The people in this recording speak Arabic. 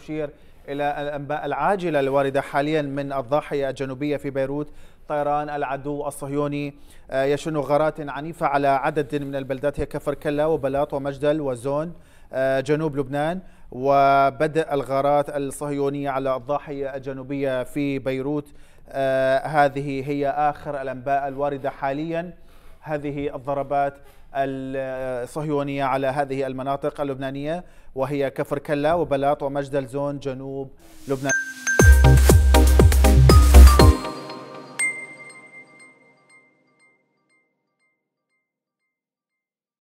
أشير إلى الأنباء العاجلة الواردة حاليا من الضاحية الجنوبية في بيروت طيران العدو الصهيوني آه، يشن غارات عنيفة على عدد من البلدات هي كفر كلا وبلاط ومجدل وزون آه، جنوب لبنان وبدء الغارات الصهيونية على الضاحية الجنوبية في بيروت آه، هذه هي آخر الأنباء الواردة حالياً هذه الضربات الصهيونية على هذه المناطق اللبنانية وهي كفر كلا وبلاط ومجدل زون جنوب لبنان